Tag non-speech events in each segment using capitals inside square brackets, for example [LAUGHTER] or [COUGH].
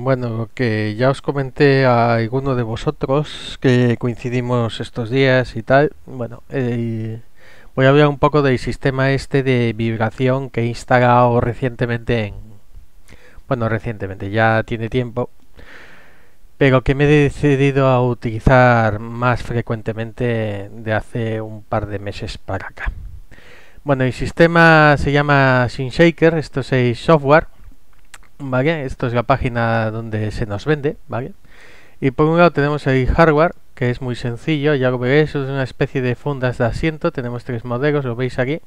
Bueno, que ya os comenté a alguno de vosotros que coincidimos estos días y tal. Bueno, eh, voy a hablar un poco del sistema este de vibración que he instalado recientemente en... Bueno, recientemente, ya tiene tiempo. Pero que me he decidido a utilizar más frecuentemente de hace un par de meses para acá. Bueno, el sistema se llama shaker esto es software ¿vale? Esto es la página donde se nos vende, ¿vale? Y por un lado tenemos el hardware, que es muy sencillo, ya lo veis, es una especie de fundas de asiento, tenemos tres modelos, lo veis aquí.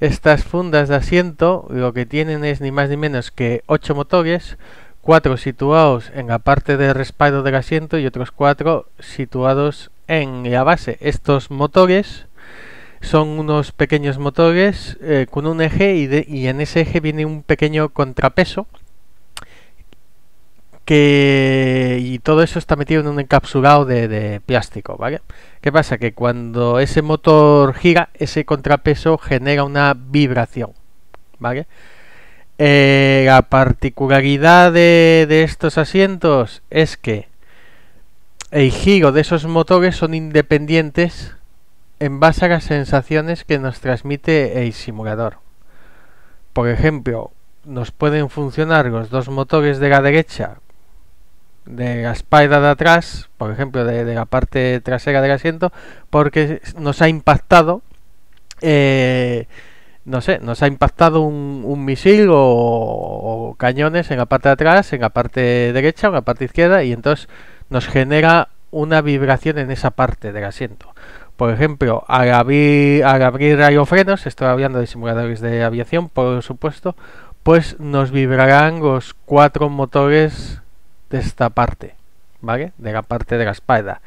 Estas fundas de asiento lo que tienen es ni más ni menos que ocho motores, cuatro situados en la parte de respaldo del asiento y otros cuatro situados en la base. Estos motores son unos pequeños motores eh, con un eje y en ese eje viene un pequeño contrapeso y todo eso está metido en un encapsulado de, plástico, ¿vale? ¿Qué pasa? Que cuando ese motor gira, ese contrapeso genera una vibración, ¿vale? Eh, la particularidad de, estos asientos es que el giro de esos motores son independientes en base a las sensaciones que nos transmite el simulador. Por ejemplo, nos pueden funcionar los dos motores de la derecha de la espalda de atrás, por ejemplo, de, la parte trasera del asiento, porque nos ha impactado, eh, no sé, nos ha impactado un, un misil o, cañones en la parte de atrás, en la parte derecha o en la parte izquierda, y entonces nos genera una vibración en esa parte del asiento. Por ejemplo, al abrir, al abrir aerofrenos, estoy hablando de simuladores de aviación, por supuesto, pues nos vibrarán los cuatro motores esta parte, ¿vale? De la parte de la espalda.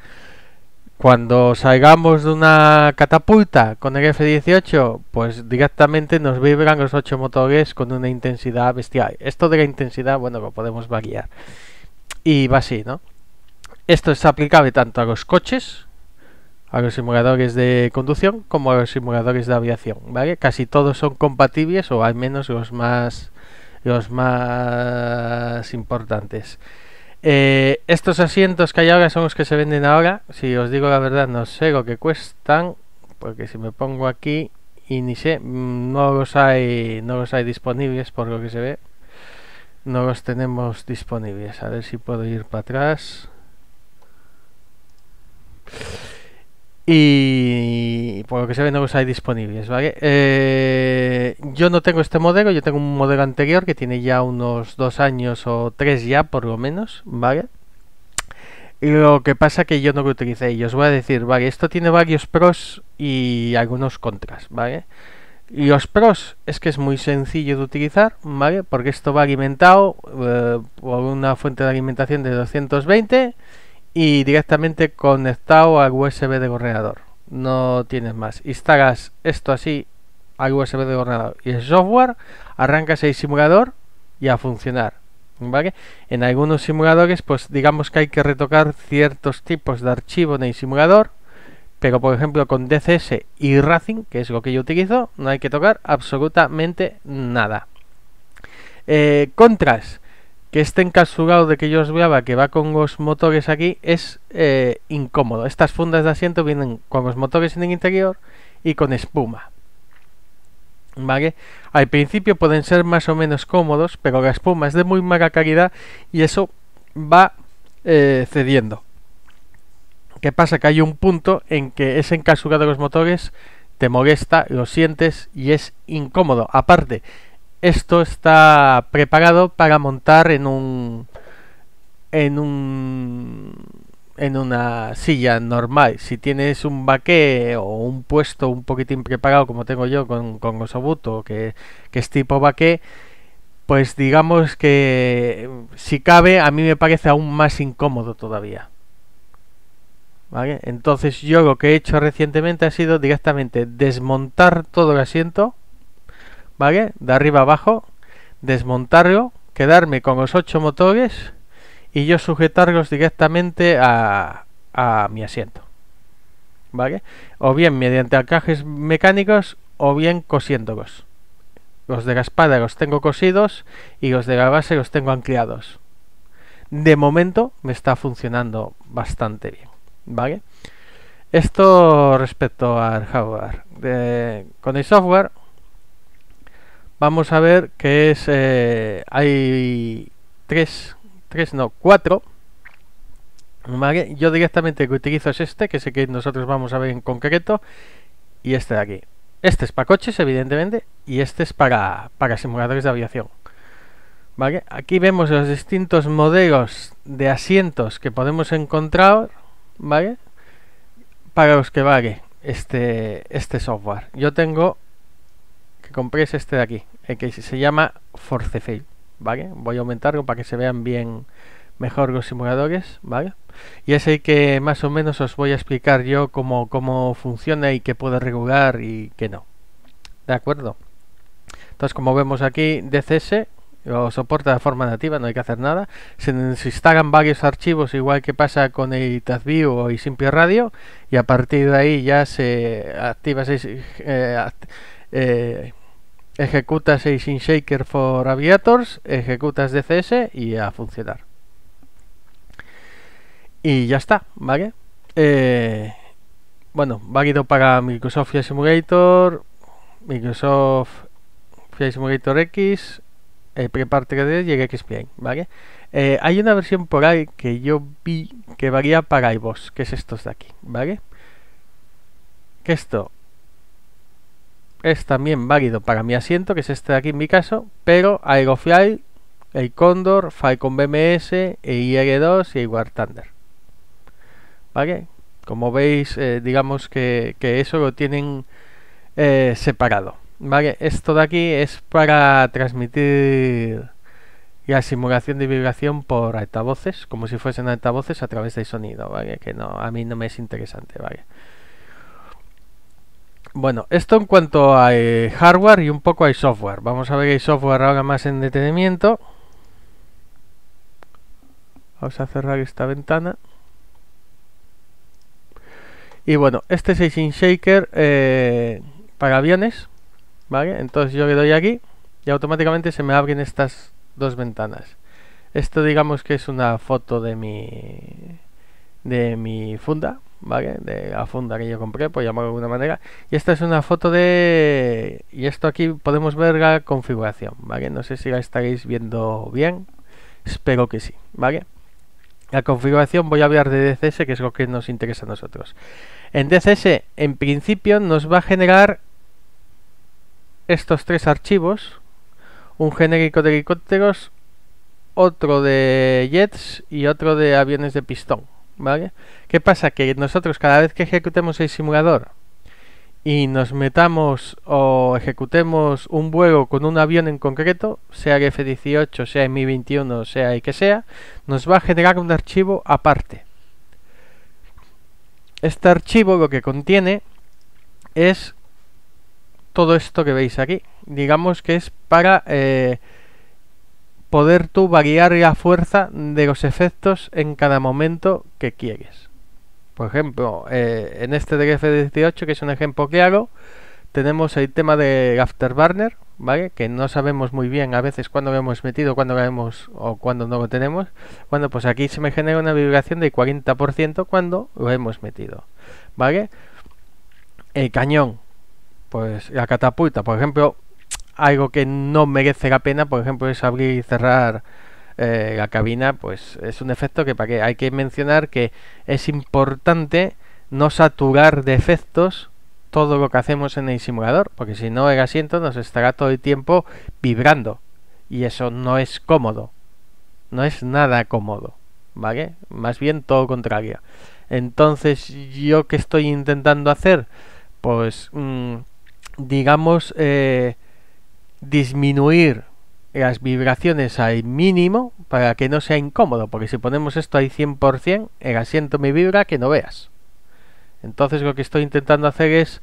Cuando salgamos de una catapulta con el F-18, pues directamente nos vibran los ocho motores con una intensidad bestial. Esto de la intensidad, bueno, lo podemos variar. Y va así, ¿no? Esto es aplicable tanto a los coches, a los simuladores de conducción, como a los simuladores de aviación, ¿vale? Casi todos son compatibles, o al menos los más, los más importantes. Eh, estos asientos que hay ahora son los que se venden ahora. Si os digo la verdad, no sé lo que cuestan. Porque si me pongo aquí y ni sé, mm, no los hay, no los hay disponibles por lo que se ve. No los tenemos disponibles. A ver si puedo ir para atrás. Y por lo que se ve no los hay disponibles, ¿vale? Eh, yo no tengo este modelo, yo tengo un modelo anterior que tiene ya unos dos años o tres ya, por lo menos, ¿vale? Lo que pasa que yo no lo utilicé y os voy a decir, vale, esto tiene varios pros y algunos contras, ¿vale? y Los pros es que es muy sencillo de utilizar, ¿vale? Porque esto va alimentado eh, por una fuente de alimentación de 220 y directamente conectado al USB de ordenador. No tienes más. Instalas esto así al USB de ordenador y el software, arrancas el simulador y a funcionar. En algunos simuladores, pues digamos que hay que retocar ciertos tipos de archivo en el simulador, pero por ejemplo con DCS y Racing, que es lo que yo utilizo, no hay que tocar absolutamente nada. Eh, contras, que este encasugado de que yo os veaba que va con los motores aquí es eh, incómodo. Estas fundas de asiento vienen con los motores en el interior y con espuma. ¿Vale? Al principio pueden ser más o menos cómodos, pero la espuma es de muy mala calidad y eso va eh, cediendo. ¿Qué pasa? Que hay un punto en que ese encasugado de los motores te molesta, lo sientes y es incómodo. Aparte, esto está preparado para montar en un en un en una silla normal. Si tienes un baqué o un puesto un poquitín preparado como tengo yo con, con Osobuto, que, es tipo baqué, pues digamos que si cabe a mí me parece aún más incómodo todavía. Entonces yo lo que he hecho recientemente ha sido directamente desmontar todo el asiento ¿vale? De arriba abajo, desmontarlo, quedarme con los ocho motores y yo sujetarlos directamente a, a mi asiento, ¿vale? O bien mediante acajes mecánicos o bien cosiéndolos. Los de la espada los tengo cosidos y los de la base los tengo anclados. De momento me está funcionando bastante bien, ¿vale? Esto respecto al hardware. con el software vamos a ver que es eh, hay tres tres no cuatro yo directamente que utilizo es este que sé que nosotros vamos a ver en concreto y este de aquí este es para coches evidentemente y este es para para simuladores de aviación ¿vale? aquí vemos los distintos modelos de asientos que podemos encontrar ¿vale? para los que vale este este software yo tengo es este de aquí, el eh, que se llama force fail ¿vale? Voy a aumentarlo para que se vean bien mejor los simuladores, ¿vale? Y es el que más o menos os voy a explicar yo cómo, cómo funciona y que puede regular y que no. ¿De acuerdo? Entonces, como vemos aquí, DCS lo soporta de forma nativa, no hay que hacer nada. Se instalan varios archivos, igual que pasa con el TazView o el Simple Radio, y a partir de ahí ya se activa, eh, eh, ejecutas Async Shaker for Aviators, ejecutas DCS y a funcionar. Y ya está, ¿vale? Eh, bueno, válido para Microsoft Flight Simulator, Microsoft Flight Simulator X, eh, Prepar 3D y el ¿vale? Eh, hay una versión por ahí que yo vi que varía para iboss que es estos de aquí, ¿vale? Que esto es también válido para mi asiento, que es este de aquí en mi caso, pero Aerofly, el Condor, Falcon BMS, IR2 y War Thunder. ¿Vale? Como veis, eh, digamos que, eso lo tienen eh, separado. ¿Vale? Esto de aquí es para transmitir la simulación de vibración por altavoces, como si fuesen altavoces a través de sonido, ¿vale? Que no, a mí no me es interesante, ¿vale? Bueno, esto en cuanto a eh, hardware y un poco a software. Vamos a ver hay software ahora más en detenimiento. Vamos a cerrar esta ventana. Y bueno, este es el Shaker eh, para aviones. ¿Vale? Entonces yo le doy aquí y automáticamente se me abren estas dos ventanas. Esto digamos que es una foto de mi, de mi funda. ¿vale? De la funda que yo compré, pues llamarlo de alguna manera. Y esta es una foto de... Y esto aquí podemos ver la configuración, ¿vale? No sé si la estaréis viendo bien. Espero que sí, ¿vale? La configuración voy a hablar de DCS, que es lo que nos interesa a nosotros. En DCS, en principio, nos va a generar estos tres archivos. Un genérico de helicópteros, otro de jets y otro de aviones de pistón. ¿Qué pasa? Que nosotros cada vez que ejecutemos el simulador y nos metamos o ejecutemos un vuelo con un avión en concreto, sea el 18 sea el Mi-21, sea el que sea, nos va a generar un archivo aparte. Este archivo lo que contiene es todo esto que veis aquí. Digamos que es para... Eh, poder tú variar la fuerza de los efectos en cada momento que quieres. Por ejemplo, eh, en este DF18, que es un ejemplo que hago, tenemos el tema de Afterburner, ¿vale? Que no sabemos muy bien a veces cuándo lo hemos metido, cuándo lo hemos o cuándo no lo tenemos. Bueno, pues aquí se me genera una vibración del 40% cuando lo hemos metido, ¿vale? El cañón, pues la catapulta, por ejemplo, algo que no merece la pena, por ejemplo, es abrir y cerrar eh, la cabina, pues es un efecto que para Hay que mencionar que es importante no saturar de efectos todo lo que hacemos en el simulador, porque si no el asiento nos estará todo el tiempo vibrando y eso no es cómodo, no es nada cómodo, ¿vale? Más bien todo contrario. Entonces, yo que estoy intentando hacer, pues mm, digamos eh, disminuir las vibraciones al mínimo para que no sea incómodo, porque si ponemos esto ahí 100%, el asiento me vibra que no veas. Entonces lo que estoy intentando hacer es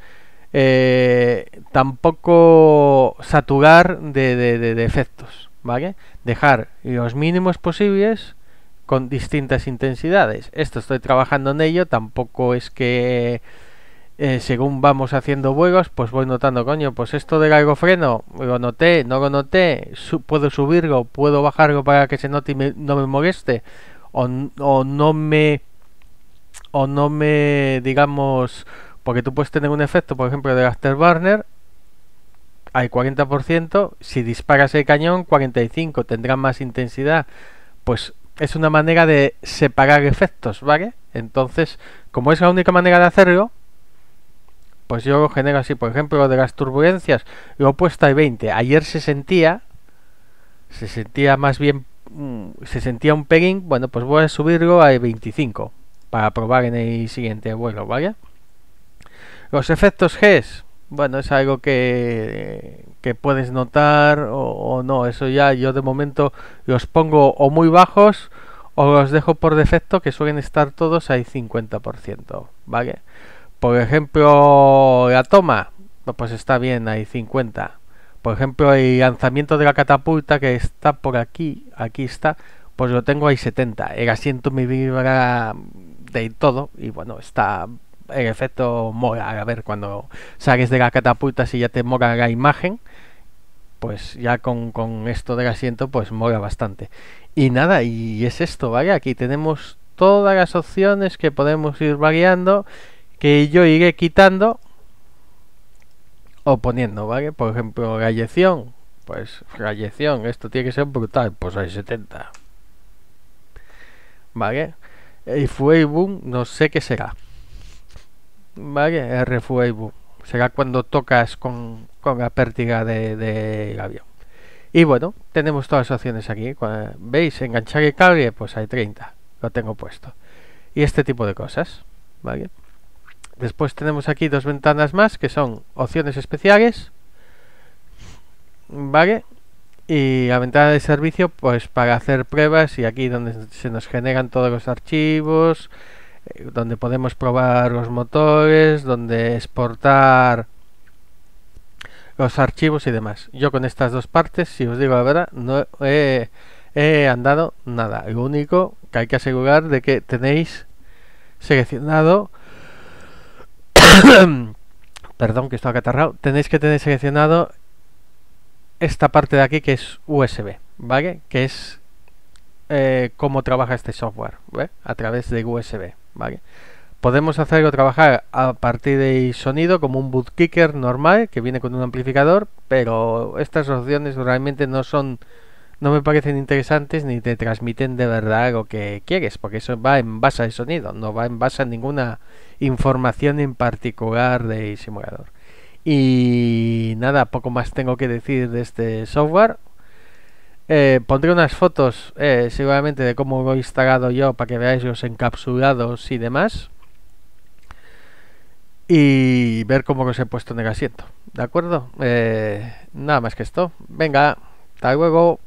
eh, tampoco saturar de, de, de, efectos, ¿vale? Dejar los mínimos posibles con distintas intensidades. Esto estoy trabajando en ello, tampoco es que... Eh, según vamos haciendo vuelos, pues voy notando, coño, pues esto del freno lo noté, no lo noté, su puedo subirlo, puedo bajarlo para que se note y no me moleste, o, no me, o no me, digamos, porque tú puedes tener un efecto, por ejemplo, de afterburner, hay 40%, si disparas el cañón, 45%, Tendrá más intensidad. Pues es una manera de separar efectos, ¿vale? Entonces, como es la única manera de hacerlo, pues yo genero así, por ejemplo, lo de las turbulencias, lo he puesto a 20. Ayer se sentía, se sentía más bien, mm, se sentía un pegging bueno, pues voy a subirlo a 25 para probar en el siguiente vuelo, ¿vale? Los efectos GES, bueno, es algo que, puedes notar o, no, eso ya yo de momento los pongo o muy bajos o los dejo por defecto que suelen estar todos al 50%, ¿vale? Por ejemplo, la toma, pues está bien, hay 50. Por ejemplo, el lanzamiento de la catapulta que está por aquí, aquí está, pues lo tengo hay 70. El asiento me vibra de todo y bueno, está el efecto mola. A ver, cuando sales de la catapulta, si ya te mola la imagen, pues ya con, con esto del asiento, pues mola bastante. Y nada, y es esto, ¿vale? Aquí tenemos todas las opciones que podemos ir variando que yo iré quitando o poniendo, ¿vale? Por ejemplo, galleción, pues galleción, esto tiene que ser brutal, pues hay 70. ¿Vale? Y boom no sé qué será. ¿Vale? R boom Será cuando tocas con, la pértiga del de, avión. Y bueno, tenemos todas las opciones aquí. ¿Veis? Enganchar el cable, pues hay 30. Lo tengo puesto. Y este tipo de cosas. ¿Vale? Después tenemos aquí dos ventanas más que son opciones especiales. ¿Vale? Y la ventana de servicio, pues para hacer pruebas y aquí donde se nos generan todos los archivos, eh, donde podemos probar los motores, donde exportar los archivos y demás. Yo con estas dos partes, si os digo la verdad, no he, andado nada. Lo único que hay que asegurar de que tenéis seleccionado [COUGHS] perdón que estoy acatarrado, tenéis que tener seleccionado esta parte de aquí que es USB, ¿vale? Que es eh, cómo trabaja este software, A través de USB, ¿vale? Podemos hacerlo trabajar a partir de sonido como un bootkicker normal que viene con un amplificador, pero estas opciones realmente no son no me parecen interesantes ni te transmiten de verdad lo que quieres, porque eso va en base al sonido, no va en base a ninguna información en particular del simulador. Y nada, poco más tengo que decir de este software. Eh, pondré unas fotos eh, seguramente de cómo lo he instalado yo para que veáis los encapsulados y demás. Y ver cómo os he puesto en el asiento. ¿De acuerdo? Eh, nada más que esto. Venga, hasta luego.